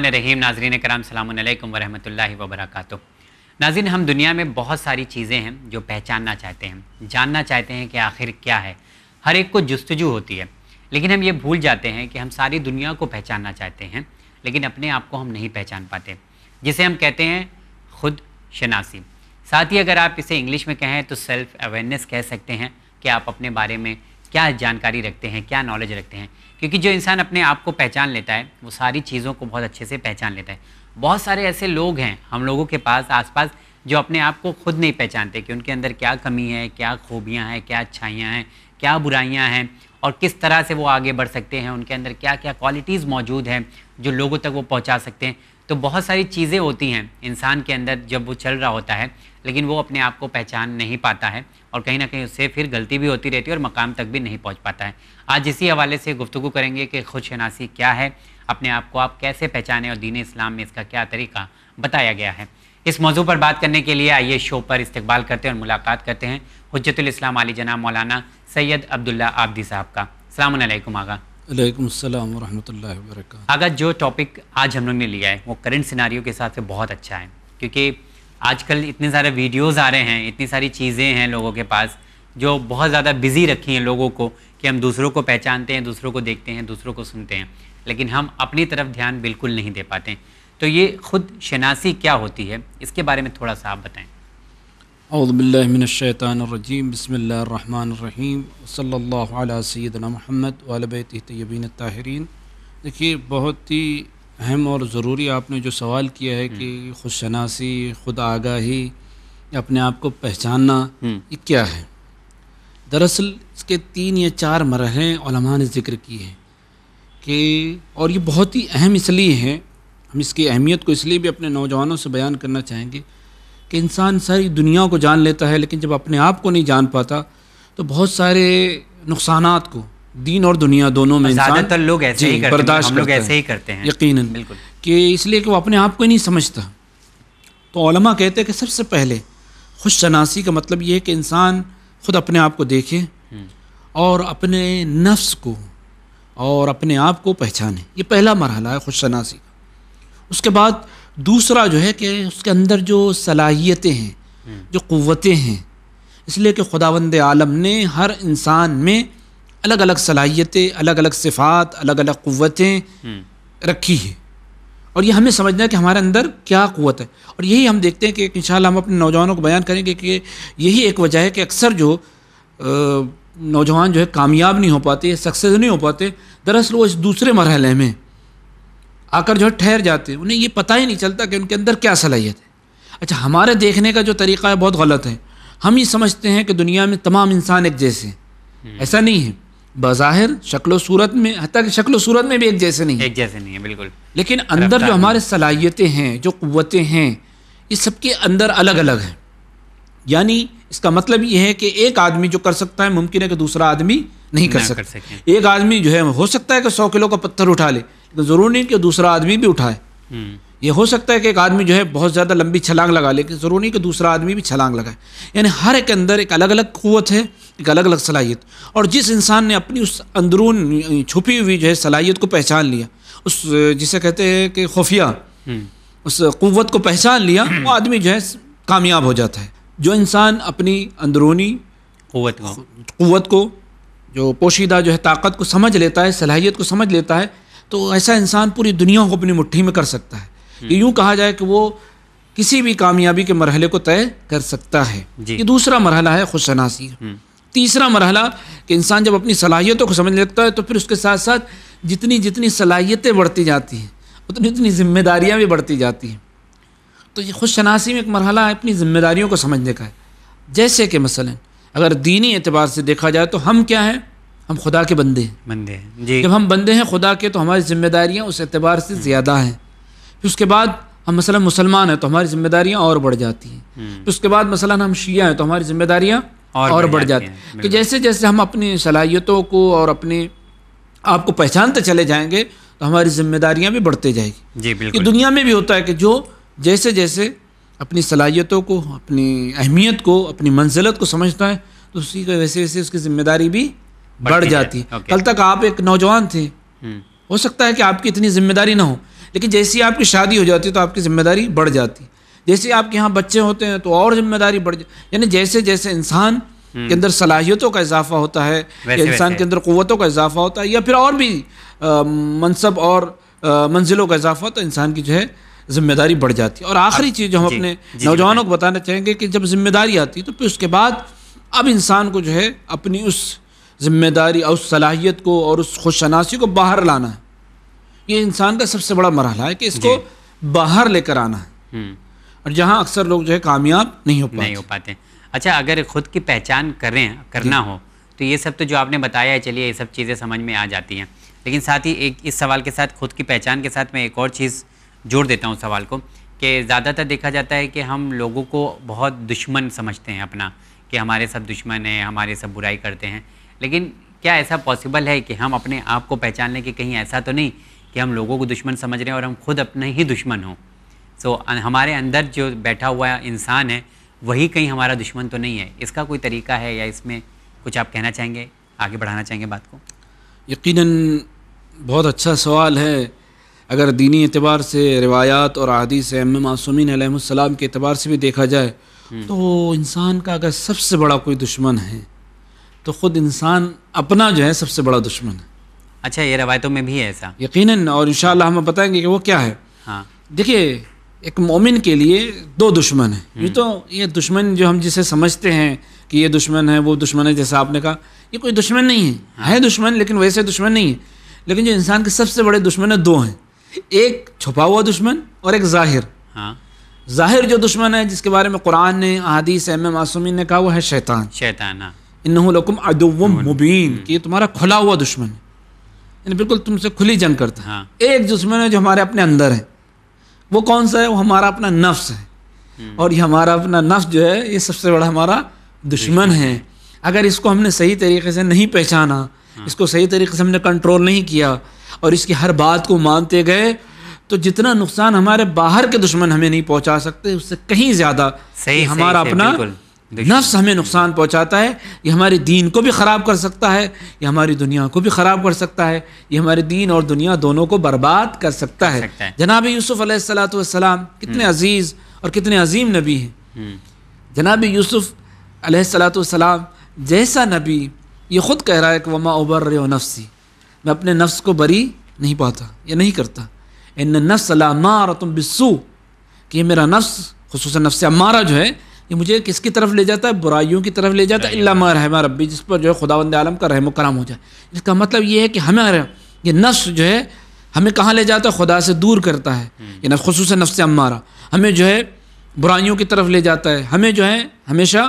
रहमान रहीम नाजरीन कराम सलामकुम वरहमल वबरक नाजिन हम दुनिया में बहुत सारी चीज़ें हैं जो पहचानना चाहते हैं जानना चाहते हैं कि आखिर क्या है हर एक को जस्तजू होती है लेकिन हम ये भूल जाते हैं कि हम सारी दुनिया को पहचानना चाहते हैं लेकिन अपने आप को हम नहीं पहचान पाते जिसे हम कहते हैं खुद शनासी साथ ही अगर आप इसे इंग्लिश में कहें तो सेल्फ़ अवेयरनेस कह सकते हैं कि आप अपने बारे में क्या जानकारी रखते हैं क्या नॉलेज रखते हैं क्योंकि जो इंसान अपने आप को पहचान लेता है वो सारी चीज़ों को बहुत अच्छे से पहचान लेता है बहुत सारे ऐसे लोग हैं हम लोगों के पास आसपास जो अपने आप को खुद नहीं पहचानते कि उनके अंदर क्या कमी है क्या खूबियाँ हैं क्या अच्छाइयाँ हैं क्या बुराइयाँ हैं और किस तरह से वो आगे बढ़ सकते हैं उनके अंदर क्या क्या क्वालिटीज़ मौजूद हैं जो लोगों तक वो पहुँचा सकते हैं तो बहुत सारी चीज़ें होती हैं इंसान के अंदर जब वो चल रहा होता है लेकिन वो अपने आप को पहचान नहीं पाता है और कहीं ना कहीं उससे फिर गलती भी होती रहती है और मकाम तक भी नहीं पहुंच पाता है आज इसी हवाले से गुफ्तु करेंगे कि खुशनासी क्या है अपने आप को आप कैसे पहचानें और दीन इस्लाम में इसका क्या तरीका बताया गया है इस मौजू पर बात करने के लिए आइए शो पर इस्तकबाल करते हैं और मुलाकात करते हैं हजरतुल इस्लाम आली जना मौलाना सैयद अब्दुल्ला आबदी साहब का सलामकुम आगा वालेकुम अगर जो टॉपिक आज हम लोग ने लिया है वो करंट सिनारियों के हिसाब से बहुत अच्छा है क्योंकि आजकल इतने सारे वीडियोस आ रहे हैं इतनी सारी चीज़ें हैं लोगों के पास जो बहुत ज़्यादा बिजी रखी हैं लोगों को कि हम दूसरों को पहचानते हैं दूसरों को देखते हैं दूसरों को सुनते हैं लेकिन हम अपनी तरफ ध्यान बिल्कुल नहीं दे पाते तो ये खुद शनासी क्या होती है इसके बारे में थोड़ा सा आप बताएँ अज़बिल्लिनशैतरजीम बसमीम सल्ला सैदना महमद वालबैत तबीन ताहरीन देखिए बहुत ही अहम और ज़रूरी आपने जो सवाल किया है कि हम्म। खुशनासी खुद आगाही अपने आप को पहचानना हम्म। ये क्या है दरअसल इसके तीन या चार मरहलें ने ज़िक्र की हैं कि और ये बहुत ही अहम इसलिए हैं हम इसकी अहमियत को इसलिए भी अपने नौजवानों से बयान करना चाहेंगे कि इंसान सारी दुनिया को जान लेता है लेकिन जब अपने आप को नहीं जान पाता तो बहुत सारे नुकसान को दीन और दुनिया दोनों में ज़्यादातर लोग ऐसे ही करते बर्दाश्त लोग ऐसे ही करते हैं यकीन बिल्कुल कि इसलिए कि वो अपने आप को ही नहीं समझता तो ओलमा कहते हैं कि सबसे पहले खुशनासी शनासी का मतलब ये है कि इंसान खुद अपने आप को देखे हम्म। और अपने नफ्स को और अपने आप को पहचाने ये पहला मरहला है खुश शनासी का उसके बाद दूसरा जो है कि उसके अंदर जो सलाहियतें हैं हम्म। जो क़वतें हैं इसलिए कि खुदावंद आलम ने हर इंसान में अलग अलग सलाहियतें अलग अलग सिफ़ात अलग अलग क़वतें हम्म। रखी है और ये हमें समझना है कि हमारे अंदर क्या क़वत है और यही हम देखते हैं कि इन हम अपने नौजवानों को बयान करेंगे कि यही एक वजह है कि अक्सर जो नौजवान जो है कामयाब नहीं हो पाते सक्सेस नहीं हो पाते दरअसल वो इस दूसरे मरहले में आकर जो ठहर जाते हैं उन्हें ये पता ही नहीं चलता कि उनके अंदर क्या सलाहियत है अच्छा हमारे देखने का जो तरीका है बहुत गलत है हम ये समझते हैं कि दुनिया में तमाम इंसान एक जैसे हैं हम्म। ऐसा नहीं है बाहिर शक्ल सूरत में हती कि शक्ल सूरत में भी एक जैसे नहीं एक जैसे नहीं है बिल्कुल लेकिन अंदर जो हमारे सलाहियतें हैं जो क़वतें हैं ये सबके अंदर अलग अलग हैं यानी इसका मतलब ये है कि एक आदमी जो कर सकता है मुमकिन है कि दूसरा आदमी नहीं कर सकता एक आदमी जो है हो सकता है कि सौ किलो का पत्थर उठा ले तो ज़रूरी नहीं कि दूसरा आदमी भी उठाए हम्म। ये हो सकता है कि एक आदमी जो है बहुत ज़्यादा लंबी छलांग लगा लेकिन ज़रूरी नहीं कि दूसरा आदमी भी छलांग लगाए यानी हर एक अंदर एक अलग अलग क़वत है एक अलग अलग सलाहियत और जिस इंसान ने अपनी उस अंदरून छुपी हुई जो है सलाहियत को पहचान लिया उस जिसे कहते हैं कि खुफिया हम्म। उस क़वत को पहचान लिया वो आदमी जो है कामयाब हो जाता है जो इंसान अपनी अंदरूनी क़वत को जो पोशीदा जो है ताकत को समझ लेता है सलाहियत को समझ लेता है तो ऐसा इंसान पूरी दुनिया को अपनी मुट्ठी में कर सकता है यूँ कहा जाए कि वो किसी भी कामयाबी के मरहले को तय कर सकता है ये दूसरा मरहला है खुशनासी हम्म। तीसरा मरहला कि इंसान जब अपनी सलाहियतों को समझ लेता है तो फिर उसके साथ साथ जितनी जितनी सलाहियतें बढ़ती जाती हैं उतनी उतनी जिम्मेदारियाँ भी बढ़ती जाती हैं तो ये खुशनासी में एक मरहला है अपनी ज़िम्मेदारियों को समझने का है जैसे कि मसला अगर दीनी एतबार से देखा जाए तो हम क्या हैं हम खुदा के बंदे हैं बंदे हैं जी जब हम बंदे हैं खुदा के तो हमारी जिम्मेदारियाँ उस एतबार से ज़्यादा हैं फिर उसके बाद हम मसला मुसलमान हैं तो हमारी जिम्मेदारियाँ और बढ़ जाती हैं हम्म। फिर उसके बाद मसला हम शिया हैं तो हमारी जिम्मेदारियाँ और, और बढ़ जाती हैं तो जैसे जैसे हम अपनी सलाहियतों को और अपने आप को पहचानते चले जाएंगे तो हमारी जिम्मेदारियाँ भी बढ़ते जाएगी जी बिल्कुल दुनिया में भी होता है कि जो जैसे जैसे अपनी सलाहियतों को अपनी अहमियत को अपनी मंजिलत को समझता है तो उसी वैसे वैसे उसकी ज़िम्मेदारी भी बढ़ जाती है कल तक आप एक नौजवान थे हम्म। हो सकता है कि आपकी इतनी जिम्मेदारी ना हो लेकिन जैसी आपकी शादी हो जाती है तो आपकी जिम्मेदारी बढ़ जाती है जैसे आपके यहाँ बच्चे होते हैं तो और जिम्मेदारी बढ़ जाती यानी जैसे जैसे इंसान हम्म। के अंदर सलाहियतों का इजाफा होता है इंसान के अंदर क़वतों का इजाफा होता है या फिर और भी मनसब और मंजिलों का इजाफा होता है इंसान की जो है जिम्मेदारी बढ़ जाती है और आखिरी चीज़ जो हम अपने नौजवानों को बताना चाहेंगे कि जब जिम्मेदारी आती है तो फिर उसके बाद अब इंसान को जो है अपनी उस ज़िम्मेदारी और उस सलाहियत को और उस खुशनासी को बाहर लाना है ये इंसान का सबसे बड़ा मरहला है कि इसको बाहर लेकर आना है हम्म। और जहाँ अक्सर लोग जो है कामयाब नहीं हो पाते नहीं हो पाते अच्छा अगर ख़ुद की पहचान करें करना हो तो ये सब तो जो आपने बताया है चलिए ये सब चीज़ें समझ में आ जाती हैं लेकिन साथ ही एक इस सवाल के साथ खुद की पहचान के साथ मैं एक और चीज़ जोड़ देता हूँ सवाल को कि ज़्यादातर देखा जाता है कि हम लोगों को बहुत दुश्मन समझते हैं अपना कि हमारे सब दुश्मन हैं हमारे सब बुराई करते हैं लेकिन क्या ऐसा पॉसिबल है कि हम अपने आप को पहचान लें कि कहीं ऐसा तो नहीं कि हम लोगों को दुश्मन समझ रहे हैं और हम खुद अपने ही दुश्मन हों सो so, हमारे अंदर जो बैठा हुआ इंसान है वही कहीं हमारा दुश्मन तो नहीं है इसका कोई तरीका है या इसमें कुछ आप कहना चाहेंगे आगे बढ़ाना चाहेंगे बात को यकीन बहुत अच्छा सवाल है अगर दीनी एतबार से रिवायात और आदि से मासूमिन के अतबार से भी देखा जाए हम्म। तो इंसान का अगर सबसे बड़ा कोई दुश्मन है तो ख़ुद इंसान अपना जो है सबसे बड़ा दुश्मन है अच्छा ये रवायतों में भी है ऐसा यकीन और इन हमें बताएंगे कि वो क्या है हाँ देखिए एक मोमिन के लिए दो दुश्मन है हम्म। ये तो ये दुश्मन जो हम जिसे समझते हैं कि ये दुश्मन है वो दुश्मन है जैसा आपने कहा ये कोई दुश्मन नहीं है हाँ। है दुश्मन लेकिन वैसे दुश्मन नहीं है लेकिन जो इंसान के सबसे बड़े दुश्मन है दो हैं एक छुपा हुआ दुश्मन और एक जाहिर हाँ जाहिर जो दुश्मन है जिसके बारे में कुरान ने अदीस एम मासूमी ने कहा वो है शैतान शैतान हाँ इनकुम अदुम मुबीन कि हम्म। ये तुम्हारा खुला हुआ दुश्मन है यानी बिल्कुल तुमसे खुली जंग करता है हाँ। एक दुश्मन है जो हमारे अपने अंदर है वो कौन सा है वो हमारा अपना नफ्स है हम्म। और ये हमारा अपना नफ्स जो है ये सबसे बड़ा हमारा दुश्मन है अगर इसको हमने सही तरीके से नहीं पहचाना हाँ। इसको सही तरीके से हमने कंट्रोल नहीं किया और इसकी हर बात को मानते गए तो जितना नुकसान हमारे बाहर के दुश्मन हमें नहीं पहुंचा सकते उससे कहीं ज़्यादा सही हमारा अपना नफ्स हमें नुकसान पहुंचाता है ये हमारे दीन को भी ख़राब कर सकता है ये हमारी दुनिया को भी ख़राब कर सकता है ये हमारे दीन और दुनिया दोनों को बर्बाद कर सकता है, है। जनाब यूसुफ़ सलाम कितने हम्म। अजीज़ और कितने अजीम नबी हैं हम्म। जनाब यूसुफ़ सलाम जैसा नबी ये ख़ुद कह रहा है कि वमा उबर नफ्सी मैं अपने नफ्स को बरी नहीं पाता यह नहीं करता इन नफ्स अला मारा तुम बिस्सू कि मेरा नफ्स खसूस नफ्स अमारा जो है ये मुझे किसकी तरफ ले जाता है बुराइयों की तरफ ले जाता है इलामा रहमा रबी जिस पर जो है वंद आलम का रहम करम हो जाए इसका मतलब ये है कि हमें ये नफ्स जो है हमें कहाँ ले जाता है खुदा से दूर करता है हम्म। ये नफ खसूस नफ्स हमारा हमें जो है बुराइयों की तरफ ले जाता है हमें जो है हमेशा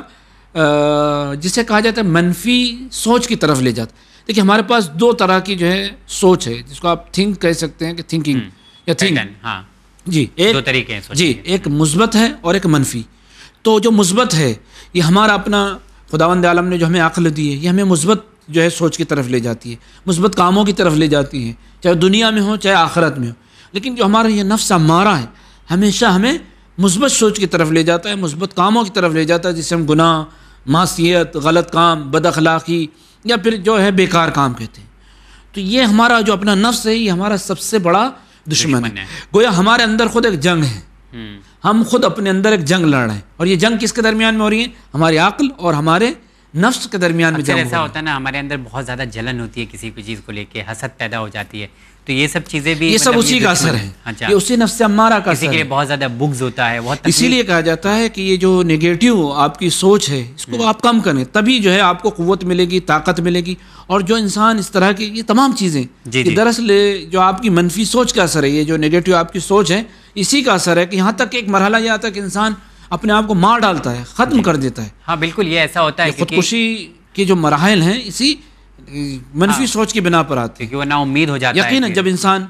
जिसे कहा जाता है मनफी सोच की तरफ ले जाता है देखिए हमारे पास दो तरह की जो है सोच है जिसको आप थिंक कह सकते हैं कि थिंकिंग हम्म। या थिंक हाँ जी एक दो तरीके हैं जी एक मुस्बत है और एक मनफी तो जो मस्बत है ये हमारा अपना खुदावंद आलम ने जो हमें अक्ल दी है ये हमें मस्बत जो है सोच की तरफ ले जाती है मस्बत कामों की तरफ ले जाती है चाहे दुनिया में हो चाहे आखरत में हो लेकिन जो हमारा ये नफ्स हमारा है हमेशा हमें मुस्बत सोच की तरफ ले जाता है मुस्बत कामों की तरफ ले जाता है जिससे हम गुनाह मासीत गलत काम बद अखलाक़ी या फिर जो है बेकार काम कहते हैं तो ये हमारा जो अपना नफ्स है ये हमारा सबसे बड़ा दुश्मन है गोया हमारे अंदर खुद एक जंग है हम्म। हम खुद अपने अंदर एक जंग लड़ रहे हैं और ये जंग किसके दरमियान में हो रही है हमारे अक्ल और हमारे नफ्स के दरमियान में जंग ऐसा हो होता है ना हमारे अंदर बहुत ज़्यादा जलन होती है किसी को चीज़ को लेके हसद पैदा हो जाती है तो ये सब चीज़ें भी ये सब मतलब उसी का असर है अच्छा। ये उसी नफ्स हमारा का असर बहुत ज़्यादा बुग्ज होता है बहुत इसीलिए कहा जाता है कि ये जो निगेटिव आपकी सोच है इसको हम्म। आप कम करें तभी जो है आपको क़वत मिलेगी ताकत मिलेगी और जो इंसान इस तरह की ये तमाम चीज़ें दरअसल जो आपकी मनफी सोच का असर है ये जो नेगेटिव आपकी सोच है इसी का असर है कि यहाँ तक एक मरहला यह आता है कि इंसान अपने आप को मार डालता है ख़त्म कर देता है हाँ बिल्कुल ये ऐसा होता है खुदकुशी के जो मराहल हैं इसी मनफी हाँ, सोच की बिना पर आते हैं वो ना उम्मीद हो जाए यकीन है जब इंसान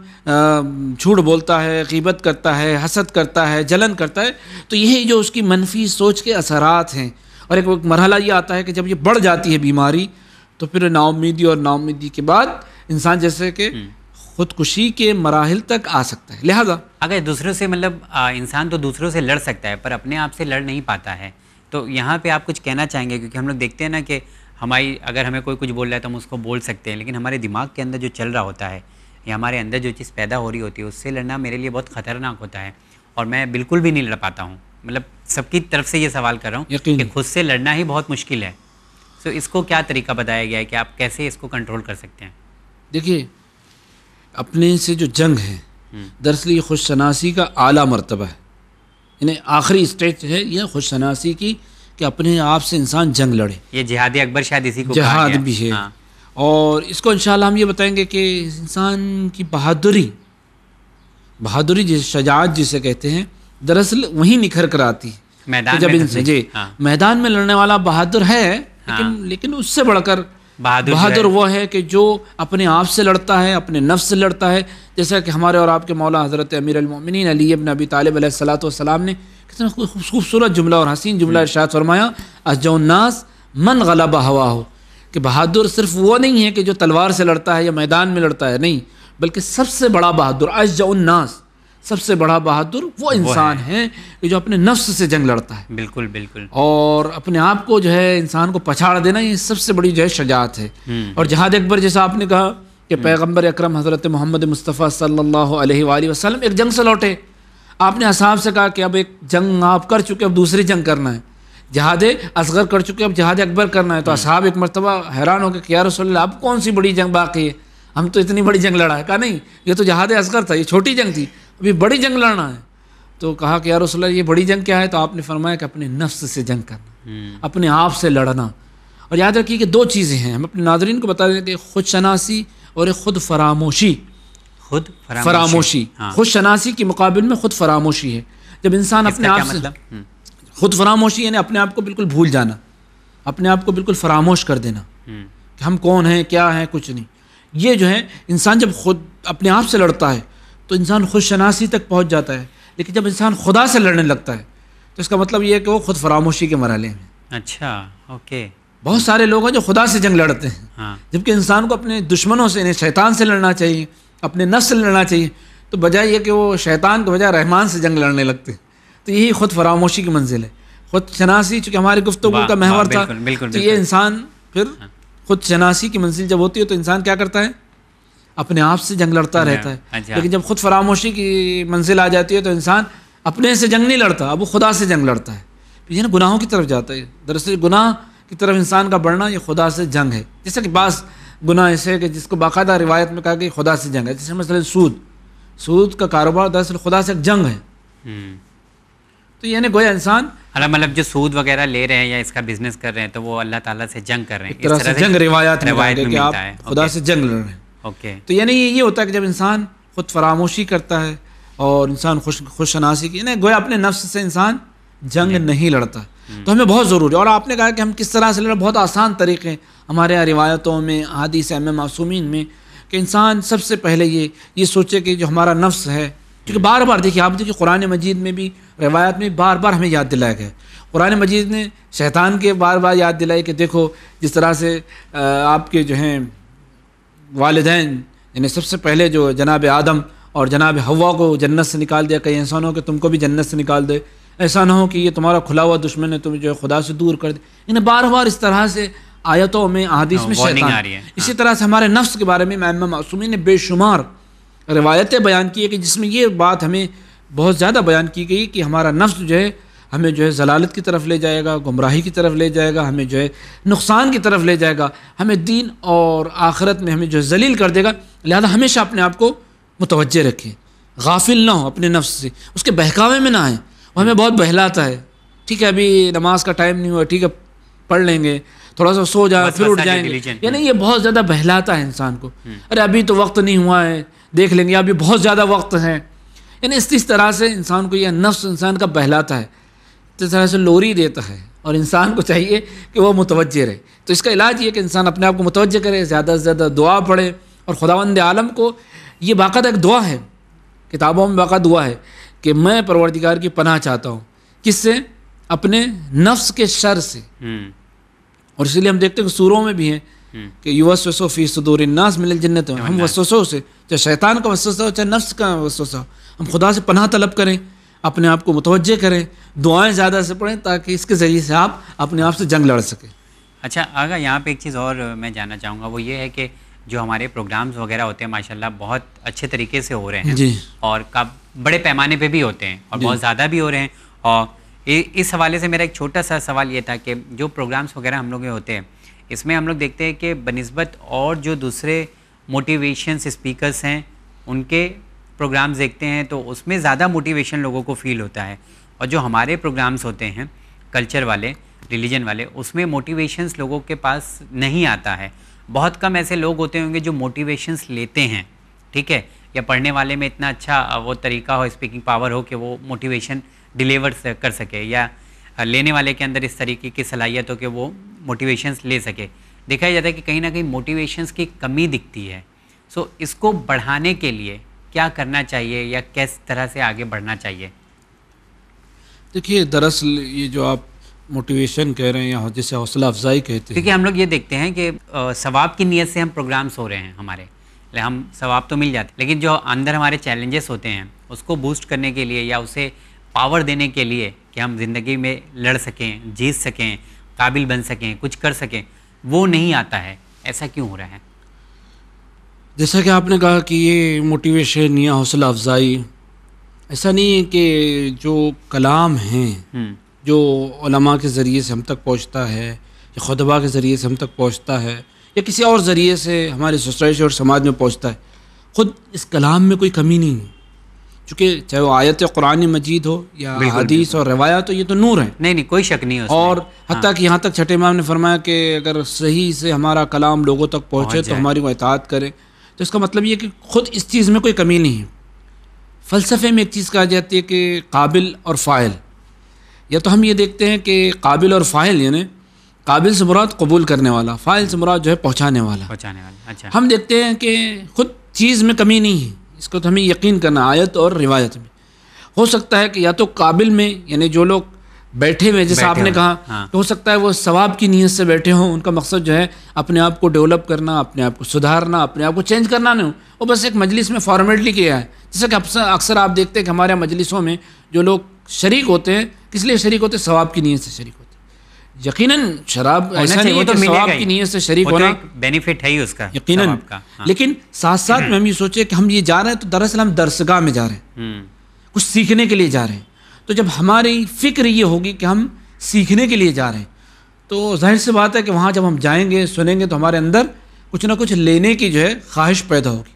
झूठ बोलता है गिबत करता है हसद करता है जलन करता है तो यही जो उसकी मनफी सोच के असरात हैं और एक मरहला ये आता है कि जब ये बढ़ जाती है बीमारी तो फिर नाउमीदी और नाउमीदी के बाद इंसान जैसे कि हम्म। खुदकुशी के मराहल तक आ सकता है लिहाजा अगर दूसरों से मतलब इंसान तो दूसरों से लड़ सकता है पर अपने आप से लड़ नहीं पाता है तो यहाँ पे आप कुछ कहना चाहेंगे क्योंकि हम लोग देखते हैं ना कि हमारी अगर हमें कोई कुछ बोल रहा है तो हम उसको बोल सकते हैं लेकिन हमारे दिमाग के अंदर जो चल रहा होता है या हमारे अंदर जो चीज़ पैदा हो रही होती है उससे लड़ना मेरे लिए बहुत ख़तरनाक होता है और मैं बिल्कुल भी नहीं लड़ पाता हूँ मतलब सबकी तरफ से ये सवाल कर रहा हूँ कि खुद से लड़ना ही बहुत मुश्किल है सो तो इसको क्या तरीका बताया गया है कि आप कैसे इसको कंट्रोल कर सकते हैं देखिए अपने से जो जंग है हम्म। दरअसल ये खुश शनासी का आला मरतबा है इन्हें आखिरी स्टेज है यह खुश शनासी की कि अपने आप से इंसान जंग लड़े ये जिहाद अकबर शायद इसी को जहाद भी है हाँ। और इसको इन हम ये बताएंगे कि इंसान की बहादुरी बहादुरी जिस शजात जिसे कहते हैं दरअसल वहीं निखर कर आती है मैदान जब में जी हाँ। मैदान में लड़ने वाला बहादुर है लेकिन हाँ। लेकिन उससे बढ़कर बहादुर बहादुर वह है कि जो अपने आप से लड़ता है अपने नफ्स से लड़ता है जैसा कि हमारे और आपके मौला हज़रत अमीरमिन अली अब नबी तालब सलाम ने कितना खूबसूरत जुमला और हसीन जुमला हम्म। इर्शाद फरमाया अजोनास मन गला हवा हो कि बहादुर सिर्फ वो नहीं है कि जो तलवार से लड़ता है या मैदान में लड़ता है नहीं बल्कि सबसे बड़ा बहादुर अजनास सबसे बड़ा बहादुर वो इंसान है।, है जो अपने नफ्स से जंग लड़ता है बिल्कुल बिल्कुल और अपने आप को जो है इंसान को पछाड़ देना ये सबसे बड़ी जो है शजात है हम्म। और जहाद अकबर जैसा आपने कहा कि हम्म। पैगम्बर अक्रम हज़रत मोहम्मद मुस्तफ़ा सल्ला वसलम एक जंग से लौटे आपने असाब से कहा कि अब एक जंग आप कर चुके अब दूसरी जंग करना है जहाद असगर कर चुके अब जहाद अकबर करना है तो हम्म। असहाब एक मरतबा हैरान हो गए कि यार रसोल्ला अब कौन सी बड़ी जंग बाकी है हम तो इतनी बड़ी जंग लड़ा है कहा नहीं ये तो जहाद असगर था ये छोटी जंग थी अभी बड़ी जंग लड़ना है तो कहा कि यार रसोल्ला ये बड़ी जंग क्या है तो आपने फरमाया कि अपने नफ्स से जंग करना हम्म। अपने आप से लड़ना और याद रखिए कि दो चीज़ें हैं हम अपने नाजरीन को बता दें कि खुद शनासी और एक खुद फरामोशी खुद फरामोशी, हाँ। खुद शनासी के मुकाबले में खुद फरामोशी है जब इंसान अपने आप से मतलब? हम्म। खुद फरामोशी यानी अपने आप को बिल्कुल भूल जाना अपने आप को बिल्कुल फरामोश कर देना हम्म। कि हम कौन हैं क्या हैं कुछ नहीं ये जो है इंसान जब खुद अपने आप से लड़ता है तो इंसान खुद शनासी तक पहुँच जाता है लेकिन जब इंसान खुदा से लड़ने लगता है तो इसका मतलब ये है कि वो खुद फरामोशी के मरहले में अच्छा ओके बहुत सारे लोग हैं जो खुदा से जंग लड़ते हैं हाँ। जबकि इंसान को अपने दुश्मनों से शैतान से लड़ना चाहिए अपने नस से लड़ना चाहिए तो बजाय ये कि वो शैतान के बजाय रहमान से जंग लड़ने लगते हैं तो यही खुद फरामोशी की मंजिल है खुद शनासी चूँकि हमारी गुफ्तु का महवर था बिल्कुल, तो ये इंसान फिर हाँ। खुद शनासी की मंजिल जब होती है तो इंसान क्या करता है अपने आप से जंग लड़ता हाँ रहता है हाँ हाँ। लेकिन जब खुद फरामोशी की मंजिल आ जाती है तो इंसान अपने से जंग नहीं लड़ता अब वो खुदा से जंग लड़ता है तो ये ना गुनाहों की तरफ जाता है दरअसल गुनाह की तरफ इंसान का बढ़ना ये खुदा से जंग है जैसे कि बास गुनाह ऐसे है कि जिसको बाकायदा रिवायत में कहा कि खुदा से जंग है जैसे मसल सूद सूद का कारोबार दरअसल खुदा से जंग है हम्म। तो ना गोया इंसान मतलब, मतलब जो सूद वगैरह ले रहे हैं या इसका बिजनेस कर रहे हैं तो वो अल्लाह ताला से जंग कर रहे हैं इस तरह से जंग रिवायत में आप खुदा से जंग लड़ रहे हैं ओके okay. तो यानी ये होता है कि जब इंसान खुद फरामोशी करता है और इंसान खुश खुशनासी की गोया अपने नफ्स से इंसान जंग नहीं, नहीं लड़ता नहीं। hmm. तो हमें बहुत ज़रूरी है और आपने कहा कि हम किस तरह से लड़ बहुत आसान तरीके हमारे यहाँ रिवायतों में आदि से एम मासूमिन में कि इंसान सबसे पहले ये ये सोचे कि जो हमारा नफ्स है क्योंकि hmm. बार बार देखिए आप देखिए कुरान मजीद में भी रवायत में बार बार हमें याद दिलाया गया कुरान मजीद ने शैतान के बार बार याद दिलाई कि देखो जिस तरह से आपके जो हैं वालदेन यानी सबसे पहले जो जनाब आदम और जनाब हवा को जन्नत से निकाल दिया कहीं ऐसा ना हो कि तुमको भी जन्नत से निकाल दे ऐसा ना हो कि ये तुम्हारा खुला हुआ दुश्मन है तुम्हें जो है खुदा से दूर कर दे इन्हें बार बार इस तरह से आयतों में अदीस में शैतान आ रही है इसी तरह से हमारे नफ्स के बारे में मैम मासूमी ने बेशुमार रवायतें बयान की है कि जिसमें ये बात हमें बहुत ज़्यादा बयान की गई कि हमारा नफ्स जो है हमें जो है जलालत की तरफ ले जाएगा गुमराही की तरफ ले जाएगा हमें जो है नुकसान की तरफ ले जाएगा हमें दीन और आखरत में हमें जो है जलील कर देगा लिहाजा हमेशा अपने आप को मुतवज रखें गाफिल ना हो अपने नफ्स से उसके बहकावे में ना आए वह हमें बहुत बहलाता है ठीक है अभी नमाज का टाइम नहीं हुआ ठीक है पढ़ लेंगे थोड़ा सा सो जाए फिर उठ जाएंगे यानी ये बहुत ज़्यादा बहलाता है इंसान को हम्म। अरे अभी तो वक्त नहीं हुआ है देख लेंगे अभी बहुत ज़्यादा वक्त है यानी इस तरह से इंसान को यह नफ्स इंसान का बहलाता है तो तरह से लोरी देता है और इंसान को चाहिए कि वह मुतवज़ रहे तो इसका इलाज ये कि इंसान अपने आप को मुतवजह करे ज़्यादा से ज़्यादा दुआ पढ़े और खुदावंद आलम को ये बाकायदा एक दुआ है किताबों में बाका दुआ है कि मैं परवरदिगार की पनाह चाहता हूँ किससे अपने नफ्स के शर से हम्म। और इसलिए हम देखते हैं कि सूरों में भी हैं हम्म। कि युवा वसो फी सदूर नास मिल जन्नत हम वसोसों से चाहे शैतान का वसोसा हो चाहे नफ्स का वसोसा हो हम खुदा से पनाह तलब करें अपने आप को मुतवजह करें दुआएं ज़्यादा से पढ़ें ताकि इसके ज़रिए से आप अपने आप से जंग लड़ सकें अच्छा आगा यहाँ पे एक चीज़ और मैं जानना चाहूँगा वो ये है कि जो हमारे प्रोग्राम्स वगैरह होते हैं माशाल्लाह बहुत अच्छे तरीके से हो रहे हैं जी और कब बड़े पैमाने पर भी होते हैं और बहुत ज़्यादा भी हो रहे हैं और इस हवाले से मेरा एक छोटा सा सवाल ये था कि जो प्रोग्राम्स वगैरह हम लोग के होते हैं इसमें हम लोग देखते हैं कि बनस्बत और जो दूसरे मोटिवेशन स्पीकर्स हैं उनके प्रोग्राम्स देखते हैं तो उसमें ज़्यादा मोटिवेशन लोगों को फील होता है और जो हमारे प्रोग्राम्स होते हैं कल्चर वाले रिलीजन वाले उसमें मोटिवेशंस लोगों के पास नहीं आता है बहुत कम ऐसे लोग होते होंगे जो मोटिवेशंस लेते हैं ठीक है या पढ़ने वाले में इतना अच्छा वो तरीका हो स्पीकिंग पावर हो कि वो मोटिवेशन डिलीवर कर सके या लेने वाले के अंदर इस तरीके की सलाहियत हो कि वो मोटिवेशंस ले सके देखा जाता है कि कहीं ना कहीं मोटिवेशंस की कमी दिखती है सो so, इसको बढ़ाने के लिए क्या करना चाहिए या किस तरह से आगे बढ़ना चाहिए देखिए दरअसल ये जो आप मोटिवेशन कह रहे हैं या जिसे हौसला अफजाई कहते हैं क्योंकि हम लोग ये देखते हैं कि सवाब की नीयत से हम प्रोग्राम्स हो रहे हैं हमारे हम सवाब तो मिल जाते लेकिन जो अंदर हमारे चैलेंजेस होते हैं उसको बूस्ट करने के लिए या उसे पावर देने के लिए कि हम ज़िंदगी में लड़ सकें जीत सकें काबिल बन सकें कुछ कर सकें वो नहीं आता है ऐसा क्यों हो रहा है जैसा कि आपने कहा कि ये मोटिवेशन या हौसला अफजाई ऐसा नहीं है कि जो कलाम हैं हम्म। जो उलमा के ज़रिए से हम तक पहुंचता है या खुतबा के ज़रिए से हम तक पहुंचता है या किसी और ज़रिए से हमारी सोसाइटी और समाज में पहुंचता है ख़ुद इस कलाम में कोई कमी नहीं है चूँकि चाहे वो आयत कुरान मजीद हो या हदीस और रवायत हो ये तो नूर है नहीं नहीं कोई शक नहीं है और हती हाँ। कि यहाँ तक छठे इमाम ने फरमाया कि अगर सही से हमारा कलाम लोगों तक पहुँचे तो हमारी वो एहतियात करें तो इसका मतलब ये कि ख़ुद इस चीज़ में कोई कमी नहीं है फ़लसफ़े में एक चीज़ कहा जाती है कि काबिल और फ़ाइल या तो हम ये देखते हैं कि काबिल और फ़ाइल यानी काबिल से मुराद कबूल करने वाला फ़ाइल से मुराद जो है पहुँचाने वाला पहुँचाने वाला अच्छा हम देखते हैं कि ख़ुद चीज़ में कमी नहीं है इसको तो हमें यकीन करना आयत और रिवायत में हो सकता है कि या तो काबिल में यानी जो लोग बैठे हुए जैसे आपने कहा हाँ। तो हो सकता है वो सवाब की नीयत से बैठे हों उनका मकसद जो है अपने आप को डेवलप करना अपने आप को सुधारना अपने आप को चेंज करना नहीं वो बस एक मजलिस में फॉर्मेलिटी किया है जैसे कि अक्सर आप देखते हैं कि हमारे मजलिसों में जो लोग शरीक होते हैं किस लिए शरीक होते हैं सवाब की नीयत से शरीक होते यकीन शराब ऐसा नहीं होता तो सवाब की नीयत से शरीक तो होना बेनिफिट है ही उसका यकीन हाँ। लेकिन साथ साथ में हम ये सोचे कि हम ये जा रहे हैं तो दरअसल हम दरसगाह में जा रहे हैं हम्म। कुछ सीखने के लिए जा रहे हैं तो जब हमारी फ़िक्र ये होगी कि हम सीखने के लिए जा रहे हैं तो जाहिर सी बात है कि वहाँ जब हम जाएंगे सुनेंगे तो हमारे अंदर कुछ ना कुछ लेने की जो है ख्वाहिश पैदा होगी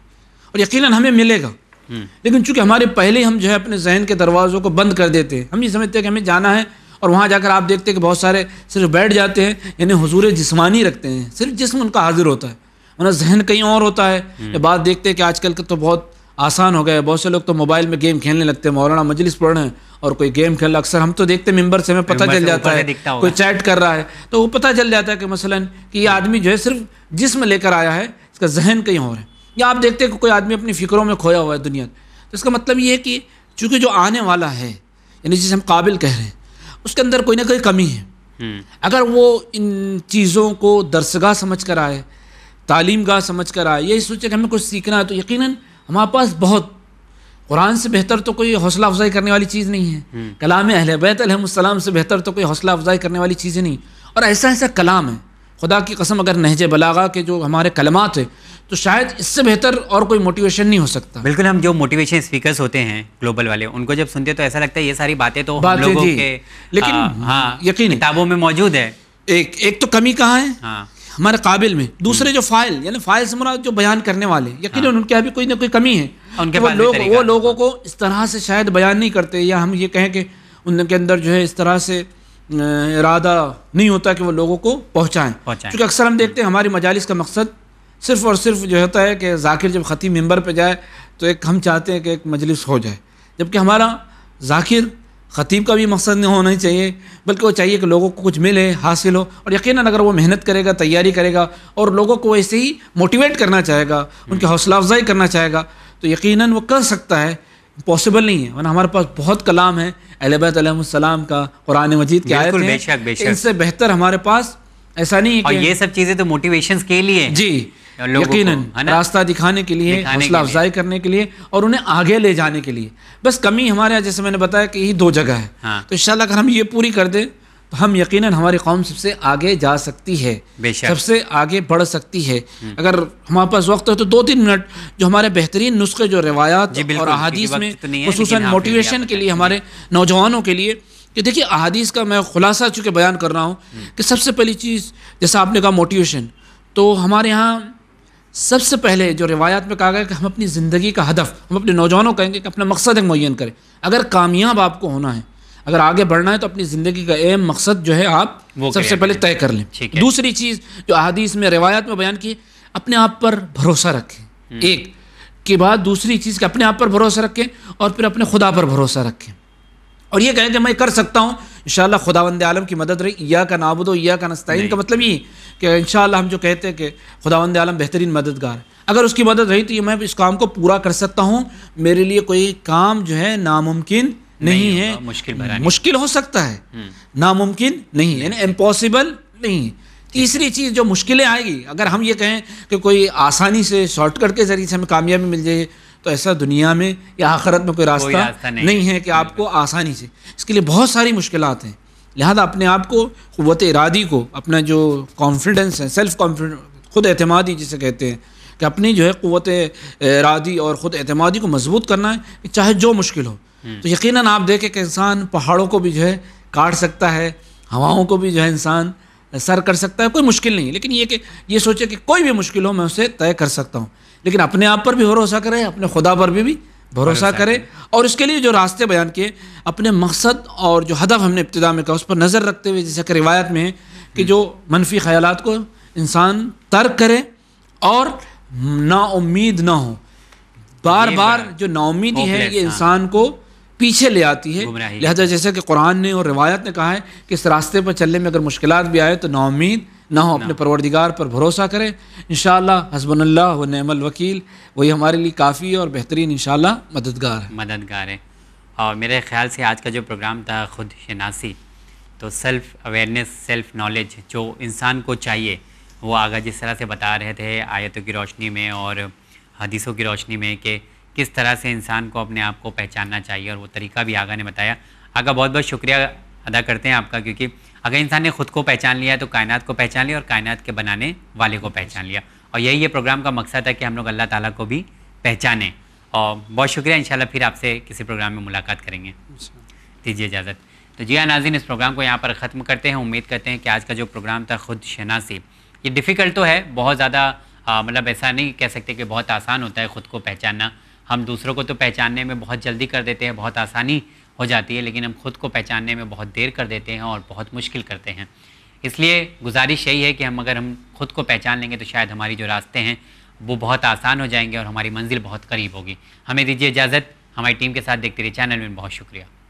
और यकीनन हमें मिलेगा हम्म। लेकिन चूंकि हमारे पहले हम जो है अपने जहन के दरवाज़ों को बंद कर देते हैं हम ये समझते हैं कि हमें जाना है और वहाँ जाकर आप देखते हैं कि बहुत सारे सिर्फ बैठ जाते हैं यानी हजूर जिसमानी रखते हैं सिर्फ जिसम उनका हाजिर होता है वरना जहन कहीं और होता है हम्म। ये बात देखते हैं कि आजकल का तो बहुत आसान हो गया है बहुत से लोग तो मोबाइल में गेम खेलने लगते हैं मौलाना मजलिस पढ़ रहे हैं और कोई गेम खेल रहा अक्सर हम तो देखते मेम्बर से हमें पता चल जाता है कोई चैट कर रहा है तो वो पता चल जाता है कि मसलन कि ये आदमी जो है सिर्फ जिसम लेकर आया है इसका जहन कहीं और है या आप देखते हैं कि कोई आदमी अपनी फिक्रों में खोया हुआ है दुनिया तो इसका मतलब ये है कि चूँकि जो आने वाला है यानी जिसे हम काबिल कह रहे हैं उसके अंदर कोई ना कोई कमी है हम्म। अगर वो इन चीज़ों को दरसगाह समझ कर आए तालीम गाह समझ कर आए यही सोचे कि हमें कुछ सीखना है तो यकीनन हमारे पास बहुत कुरान से बेहतर तो कोई हौसला अफजाई करने वाली चीज़ नहीं है हम्म। कलाम अहल बैतम से बेहतर तो कोई हौसला अफजाई करने वाली चीज नहीं और ऐसा ऐसा कलाम है खुदा की कसम अगर नहज बलागा के जो हमारे कलमात है तो शायद इससे बेहतर और कोई मोटिवेशन नहीं हो सकता बिल्कुल हम जो मोटिवेशन स्पीकर्स होते हैं ग्लोबल वाले उनको जब सुनते तो ऐसा लगता है ये सारी बातें तो बातें लोगों के लेकिन हाँ, हाँ यकीन किताबों में मौजूद है एक एक तो कमी कहाँ है हाँ हमारे काबिल में दूसरे हम्म। जो फाइल यानी फाइल से मुराद जो बयान करने वाले यकीन हाँ। उनके अभी कोई ना कोई कमी है हाँ, उनके तो वो लोग वो लोगों को इस तरह से शायद बयान नहीं करते या हम ये कहें कि उनके अंदर जो है इस तरह से इरादा नहीं होता कि वो लोगों को पहुँचाएँ क्योंकि अक्सर हम देखते हैं हमारी मजालस का मकसद सिर्फ और सिर्फ जो होता है कि जाकिर जब ख़ती मंबर पर जाए तो एक हम चाहते हैं कि एक मजलिस हो जाए जबकि हमारा जाकिर ख़तीब का भी मकसद नहीं होना ही चाहिए बल्कि वो चाहिए कि लोगों को कुछ मिले हासिल हो और यकीनन अगर वो मेहनत करेगा तैयारी करेगा और लोगों को ऐसे ही मोटिवेट करना चाहेगा उनकी हौसला अफजाई करना चाहेगा तो यकीनन वो कर सकता है पॉसिबल नहीं है वरना हमारे पास बहुत कलाम है अलबैतम का कुरान मजीद के है इससे बेहतर हमारे पास ऐसा नहीं है ये सब चीज़ें तो मोटिवेशन के लिए जी यकीनन रास्ता दिखाने के लिए हौसला अफजाई करने के लिए और उन्हें आगे ले जाने के लिए बस कमी हमारे यहाँ जैसे मैंने बताया कि यही दो जगह है हाँ। तो इन अगर हम ये पूरी कर दें तो हम यकीनन हमारी कौम सबसे आगे जा सकती है सबसे आगे बढ़ सकती है हम्म। अगर हमारे पास वक्त हो तो दो तीन मिनट जो हमारे बेहतरीन नुस्खे जो रवायात और अहादीस में खसूस मोटिवेशन के लिए हमारे नौजवानों के लिए कि देखिए अहादीस का मैं खुलासा चूँकि बयान कर रहा हूँ हम्म। कि सबसे पहली चीज़ जैसा आपने कहा मोटिवेशन तो हमारे यहाँ सबसे पहले जो रिवायात में कहा गया कि हम अपनी ज़िंदगी का हदफ हम अपने नौजवानों कहेंगे कि अपना मकसद एक मुन करें अगर कामयाब आपको होना है अगर आगे बढ़ना है तो अपनी ज़िंदगी का एम मकसद जो है आप सबसे पहले तय कर लें दूसरी चीज़ जो अदीस में रिवायात में बयान की अपने आप पर भरोसा रखें हम्म। एक के बाद दूसरी चीज़ कि अपने आप पर भरोसा रखें और फिर अपने खुदा पर भरोसा रखें और ये कहें कि मैं कर सकता हूँ इन खुदावंद आलम की मदद रही या का नाबुदो या का नस्ताइन का मतलब ये कि इन हम जो कहते हैं कि खुदावंद आलम बेहतरीन मददगार है अगर उसकी मदद रही तो ये मैं इस काम को पूरा कर सकता हूँ मेरे लिए कोई काम जो है नामुमकिन नहीं, है मुश्किल मुश्किल हो सकता है हम्म। नामुमकिन नहीं है इम्पॉसिबल नहीं तीसरी चीज़ जो मुश्किलें आएगी अगर हम ये कहें कि कोई आसानी से शॉर्टकट के ज़रिए से हमें कामयाबी मिल जाए तो ऐसा दुनिया में या आख़रत में कोई रास्ता, कोई रास्ता नहीं, नहीं है कि आपको आसानी से इसके लिए बहुत सारी मुश्किल हैं लिहाजा अपने आप को क़वत इरादी को अपना जो कॉन्फिडेंस है सेल्फ़ कॉन्फिडेंस खुद अतमादी जिसे कहते हैं कि अपनी जो है क़वत इरादी और ख़ुद अतमादी को मजबूत करना है चाहे जो मुश्किल हो हम्म। तो यकीन आप देखें कि इंसान पहाड़ों को भी जो है काट सकता है हवाओं को भी जो है इंसान सर कर सकता है कोई मुश्किल नहीं है लेकिन ये कि ये सोचे कि कोई भी मुश्किल हो मैं उसे तय कर सकता हूँ लेकिन अपने आप पर भी भरोसा करें अपने खुदा पर भी, भी भरोसा करें और इसके लिए जो रास्ते बयान किए अपने मकसद और जो हदफ हमने इब्तदा में कहा उस पर नज़र रखते हुए जैसे कि रिवायत में है कि हम्म। जो मनफी ख्याल को इंसान तर्क करे और नाउमीद ना हो बार बार जो नाउमीदी है ये इंसान को पीछे ले आती है लिहाजा जैसे कि कुरान ने और रिवायत ने कहा है कि इस रास्ते पर चलने में अगर मुश्किल भी आए तो नाउमीद ना हो अपने परवरदिगार पर भरोसा करें इन व नमल वकील वही हमारे लिए काफ़ी और बेहतरीन इन मददगार है मददगार है और मेरे ख्याल से आज का जो प्रोग्राम था खुद शनासी तो सेल्फ़ अवेयरनेस सेल्फ़ नॉलेज जो इंसान को चाहिए वो आगा जिस तरह से बता रहे थे आयतों की रोशनी में और हदीसों की रोशनी में कि किस तरह से इंसान को अपने आप को पहचानना चाहिए और वो तरीका भी आगा ने बताया आगा बहुत बहुत शुक्रिया अदा करते हैं आपका क्योंकि अगर इंसान ने खुद को पहचान लिया तो कायनात को पहचान लिया और कायनात के बनाने वाले को पहचान लिया और यही ये प्रोग्राम का मकसद है कि हम लोग अल्लाह ताला को भी पहचानें और बहुत शुक्रिया इंशाल्लाह फिर आपसे किसी प्रोग्राम में मुलाकात करेंगे दीजिए इजाज़त तो जी हाँ, नाजिन इस प्रोग्राम को यहाँ पर ख़त्म करते हैं उम्मीद करते हैं कि आज का जो प्रोग्राम था खुद शनासी ये डिफ़िकल्ट तो है बहुत ज़्यादा मतलब ऐसा नहीं कह सकते कि बहुत आसान होता है ख़ुद को पहचानना हम दूसरों को तो पहचानने में बहुत जल्दी कर देते हैं बहुत आसानी हो जाती है लेकिन हम खुद को पहचानने में बहुत देर कर देते हैं और बहुत मुश्किल करते हैं इसलिए गुजारिश यही है कि हम अगर हम खुद को पहचान लेंगे तो शायद हमारी जो रास्ते हैं वो बहुत आसान हो जाएंगे और हमारी मंजिल बहुत करीब होगी हमें दीजिए इजाज़त हमारी टीम के साथ देखते रहिए चैनल में बहुत शुक्रिया